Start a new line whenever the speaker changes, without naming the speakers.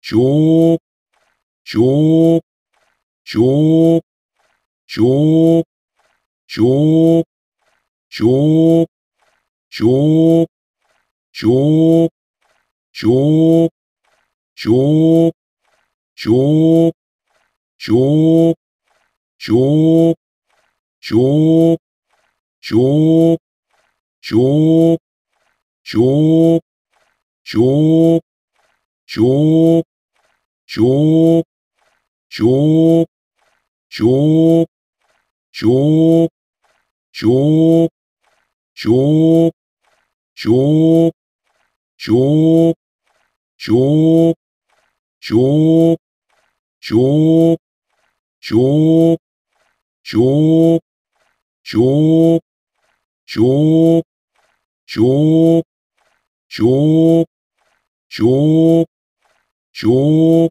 じょう、しょう、しょう、しょう、しょう、しょう、しょう、しょう、しょう、しょう、しょう、じょう、じょう、じょう、じょう、じょう、ょょじょー、じょー、じょー、じょー、じょー、じょー、じょー、じょー、じょー、じょー、じょー、じょー、じょー、じょー、じょー、じょー、じょー、しょー、しょう、
九。